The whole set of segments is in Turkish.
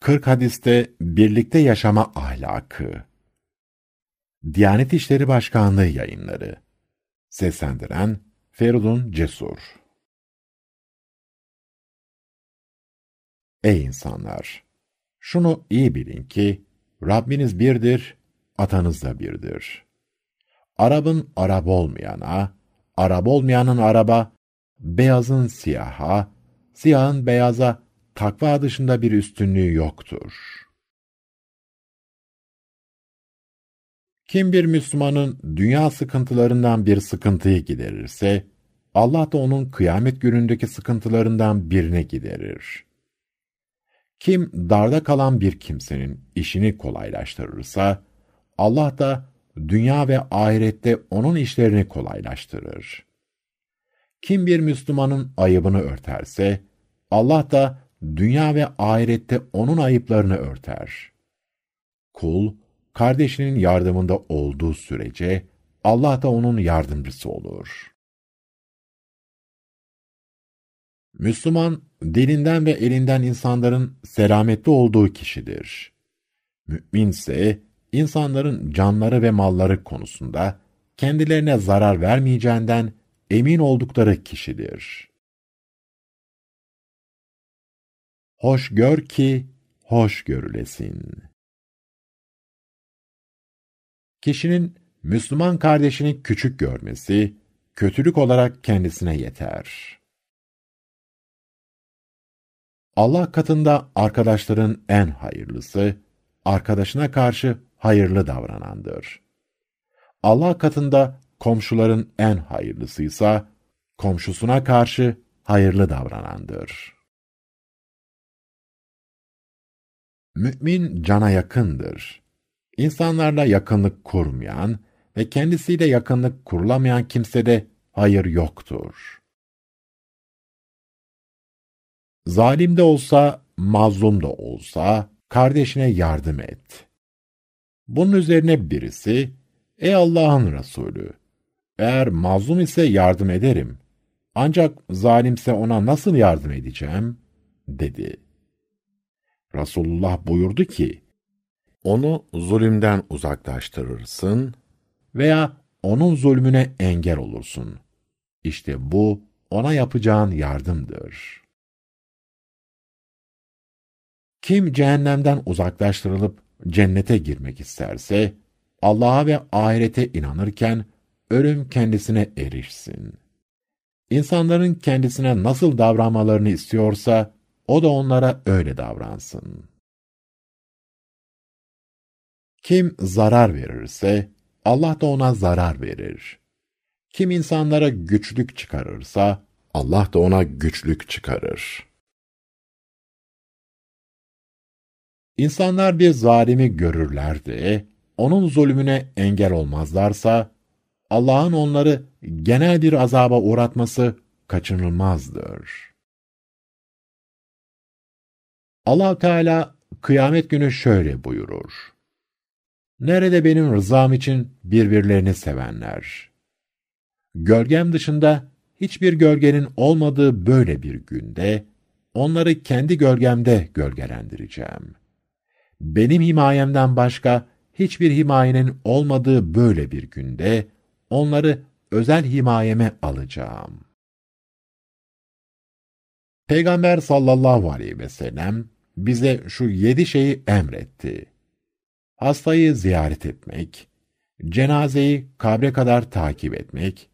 40 hadiste birlikte yaşama ahlakı. Diyanet İşleri Başkanlığı yayınları. Seslendiren Feridun Cesur. Ey insanlar! Şunu iyi bilin ki Rabbiniz birdir, atanız da birdir. Arabın Arap olmayana, Arap olmayanın araba, beyazın siyaha, siyahın beyaza takva dışında bir üstünlüğü yoktur. Kim bir Müslümanın dünya sıkıntılarından bir sıkıntıyı giderirse, Allah da onun kıyamet günündeki sıkıntılarından birine giderir. Kim darda kalan bir kimsenin işini kolaylaştırırsa, Allah da dünya ve ahirette onun işlerini kolaylaştırır. Kim bir Müslümanın ayıbını örterse, Allah da dünya ve ahirette onun ayıplarını örter. Kul, kardeşinin yardımında olduğu sürece Allah da onun yardımcısı olur. Müslüman, dilinden ve elinden insanların selametli olduğu kişidir. Mü'min ise, insanların canları ve malları konusunda kendilerine zarar vermeyeceğinden emin oldukları kişidir. Hoş gör ki hoş görülesin. Kişinin Müslüman kardeşini küçük görmesi, kötülük olarak kendisine yeter. Allah katında arkadaşların en hayırlısı, arkadaşına karşı hayırlı davranandır. Allah katında komşuların en hayırlısıysa, komşusuna karşı hayırlı davranandır. Mümin cana yakındır. İnsanlarla yakınlık kurmayan ve kendisiyle yakınlık kurulamayan kimsede hayır yoktur. Zalim de olsa, mazlum da olsa kardeşine yardım et. Bunun üzerine birisi, ey Allah'ın Resulü, eğer mazlum ise yardım ederim. Ancak zalimse ona nasıl yardım edeceğim? dedi. Resulullah buyurdu ki, onu zulümden uzaklaştırırsın veya onun zulmüne engel olursun. İşte bu ona yapacağın yardımdır. Kim cehennemden uzaklaştırılıp cennete girmek isterse, Allah'a ve ahirete inanırken ölüm kendisine erişsin. İnsanların kendisine nasıl davranmalarını istiyorsa, o da onlara öyle davransın. Kim zarar verirse, Allah da ona zarar verir. Kim insanlara güçlük çıkarırsa, Allah da ona güçlük çıkarır. İnsanlar bir zalimi görürler de, onun zulmüne engel olmazlarsa, Allah'ın onları genel bir azaba uğratması kaçınılmazdır allah Teala kıyamet günü şöyle buyurur. Nerede benim rızam için birbirlerini sevenler? Gölgem dışında hiçbir gölgenin olmadığı böyle bir günde, onları kendi gölgemde gölgelendireceğim. Benim himayemden başka hiçbir himayenin olmadığı böyle bir günde, onları özel himayeme alacağım. Peygamber sallallahu aleyhi ve sellem, bize şu yedi şeyi emretti. Hastayı ziyaret etmek, cenazeyi kabre kadar takip etmek,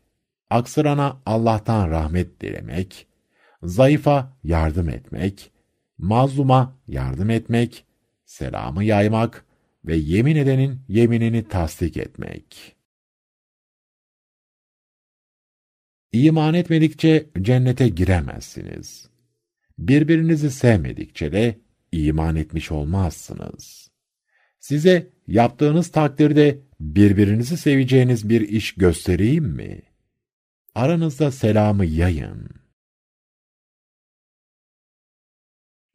aksırana Allah'tan rahmet dilemek, zayıfa yardım etmek, mazluma yardım etmek, selamı yaymak ve yemin edenin yeminini tasdik etmek. İman etmedikçe cennete giremezsiniz. Birbirinizi sevmedikçe de iman etmiş olmazsınız. Size yaptığınız takdirde birbirinizi seveceğiniz bir iş göstereyim mi? Aranızda selamı yayın.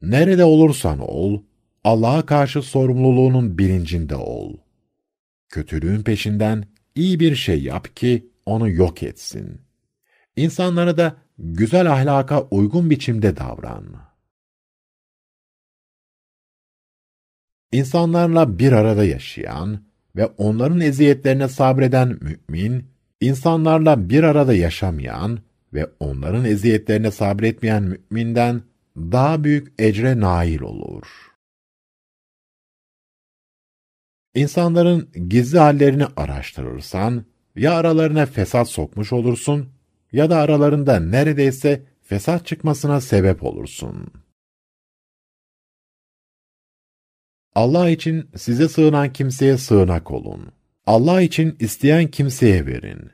Nerede olursan ol, Allah'a karşı sorumluluğunun bilincinde ol. Kötülüğün peşinden iyi bir şey yap ki onu yok etsin. İnsanlara da güzel ahlaka uygun biçimde davran. İnsanlarla bir arada yaşayan ve onların eziyetlerine sabreden mümin, insanlarla bir arada yaşamayan ve onların eziyetlerine sabretmeyen müminden daha büyük ecre nail olur. İnsanların gizli hallerini araştırırsan, ya aralarına fesat sokmuş olursun, ya da aralarında neredeyse fesat çıkmasına sebep olursun.'' Allah için size sığınan kimseye sığınak olun. Allah için isteyen kimseye verin.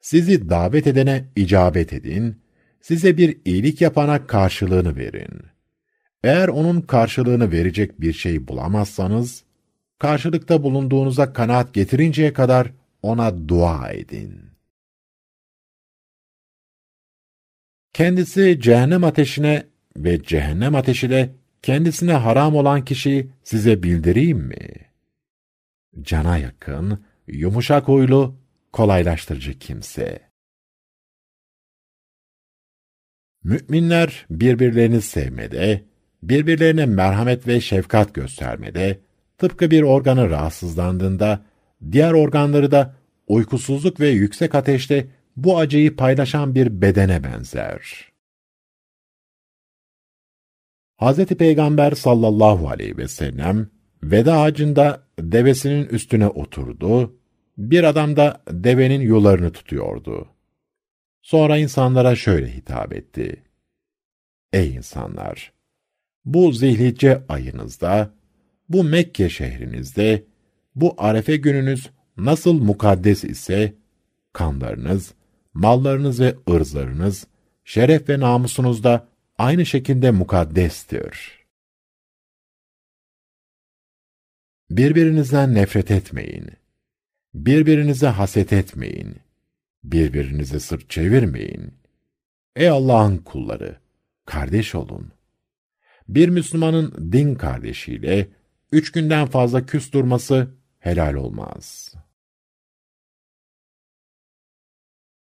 Sizi davet edene icabet edin. Size bir iyilik yapana karşılığını verin. Eğer onun karşılığını verecek bir şey bulamazsanız, karşılıkta bulunduğunuza kanaat getirinceye kadar ona dua edin. Kendisi cehennem ateşine ve cehennem ateşiyle kendisine haram olan kişi size bildireyim mi? Cana yakın, yumuşak huylu, kolaylaştırıcı kimse. Müminler birbirlerini sevmede, birbirlerine merhamet ve şefkat göstermede, tıpkı bir organı rahatsızlandığında, diğer organları da uykusuzluk ve yüksek ateşte bu acıyı paylaşan bir bedene benzer. Hz. Peygamber sallallahu aleyhi ve sellem veda ağacında devesinin üstüne oturdu, bir adam da devenin yularını tutuyordu. Sonra insanlara şöyle hitap etti. Ey insanlar! Bu zihlice ayınızda, bu Mekke şehrinizde, bu arefe gününüz nasıl mukaddes ise, kanlarınız, mallarınız ve ırzlarınız, şeref ve namusunuz da aynı şekilde mukaddestir. Birbirinizden nefret etmeyin. Birbirinize haset etmeyin. Birbirinize sırt çevirmeyin. Ey Allah'ın kulları, kardeş olun. Bir Müslümanın din kardeşiyle üç günden fazla küs durması helal olmaz.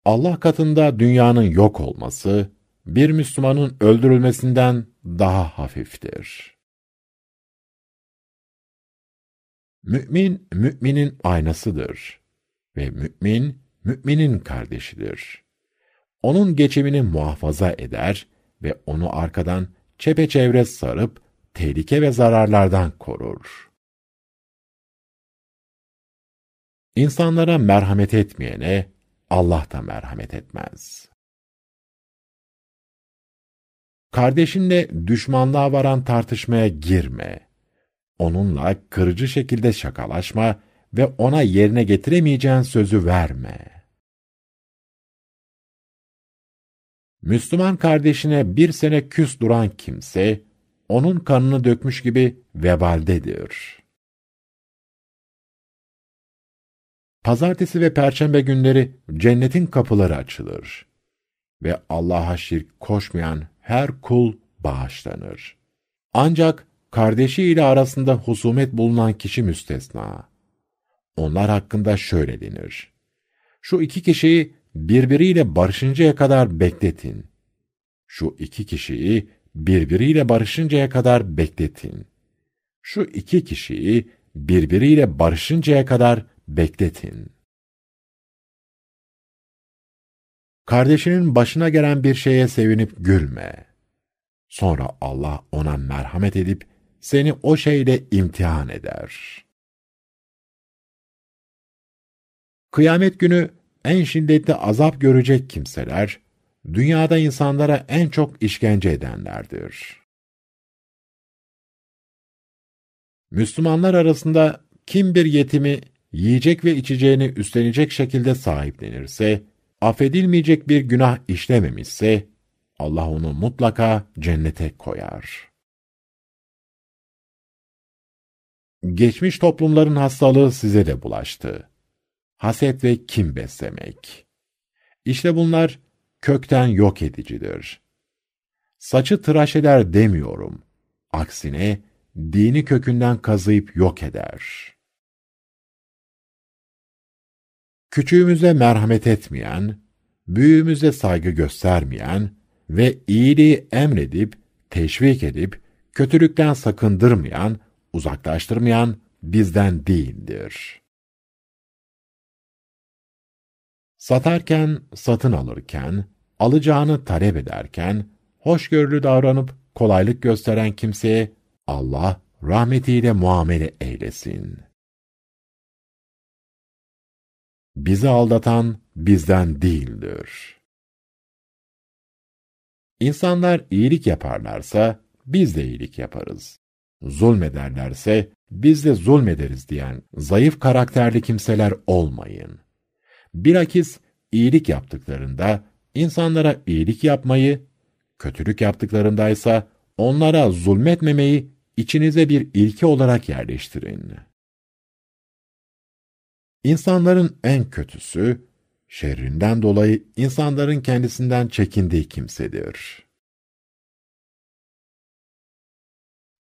Allah katında dünyanın yok olması bir Müslümanın öldürülmesinden daha hafiftir. Mü'min, mü'minin aynasıdır ve mü'min, mü'minin kardeşidir. Onun geçimini muhafaza eder ve onu arkadan çepeçevre sarıp tehlike ve zararlardan korur. İnsanlara merhamet etmeyene Allah da merhamet etmez. Kardeşinle düşmanlığa varan tartışmaya girme. Onunla kırıcı şekilde şakalaşma ve ona yerine getiremeyeceğin sözü verme. Müslüman kardeşine bir sene küs duran kimse, onun kanını dökmüş gibi vebaldedir. Pazartesi ve perşembe günleri cennetin kapıları açılır ve Allah'a şirk koşmayan her kul bağışlanır. Ancak kardeşi ile arasında husumet bulunan kişi müstesna. Onlar hakkında şöyle denir. Şu iki kişiyi birbiriyle barışıncaya kadar bekletin. Şu iki kişiyi birbiriyle barışıncaya kadar bekletin. Şu iki kişiyi birbiriyle barışıncaya kadar bekletin.'' Kardeşinin başına gelen bir şeye sevinip gülme. Sonra Allah ona merhamet edip seni o şeyle imtihan eder. Kıyamet günü en şiddetli azap görecek kimseler, dünyada insanlara en çok işkence edenlerdir. Müslümanlar arasında kim bir yetimi yiyecek ve içeceğini üstlenecek şekilde sahiplenirse, affedilmeyecek bir günah işlememişse, Allah onu mutlaka cennete koyar. Geçmiş toplumların hastalığı size de bulaştı. Haset ve kim beslemek. İşte bunlar kökten yok edicidir. Saçı tıraş eder demiyorum. Aksine dini kökünden kazıyıp yok eder.'' Küçüğümüze merhamet etmeyen, büyüğümüze saygı göstermeyen ve iyiliği emredip, teşvik edip, kötülükten sakındırmayan, uzaklaştırmayan bizden değildir. Satarken, satın alırken, alacağını talep ederken, hoşgörülü davranıp kolaylık gösteren kimseye Allah rahmetiyle muamele eylesin. bizi aldatan bizden değildir. İnsanlar iyilik yaparlarsa biz de iyilik yaparız. Zulmederlerse biz de zulmederiz diyen zayıf karakterli kimseler olmayın. Bilakis iyilik yaptıklarında insanlara iyilik yapmayı, kötülük yaptıklarındaysa onlara zulmetmemeyi içinize bir ilke olarak yerleştirin. İnsanların en kötüsü, şerrinden dolayı insanların kendisinden çekindiği kimsedir.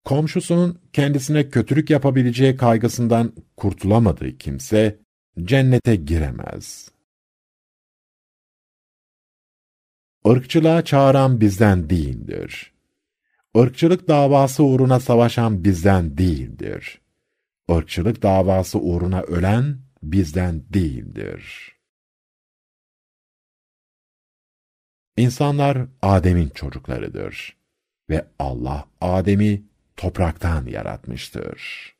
Komşusunun kendisine kötülük yapabileceği kaygısından kurtulamadığı kimse cennete giremez. Irkçılığa çağıran bizden değildir. Irkçılık davası uğruna savaşan bizden değildir. Irkçılık davası uğruna ölen bizden değildir. İnsanlar Adem'in çocuklarıdır ve Allah Adem'i topraktan yaratmıştır.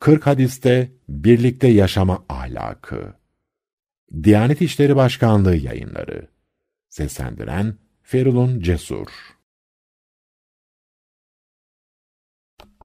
40 hadiste birlikte yaşama ahlakı. Diyanet İşleri Başkanlığı yayınları. Seslendiren Ferulun Cesur.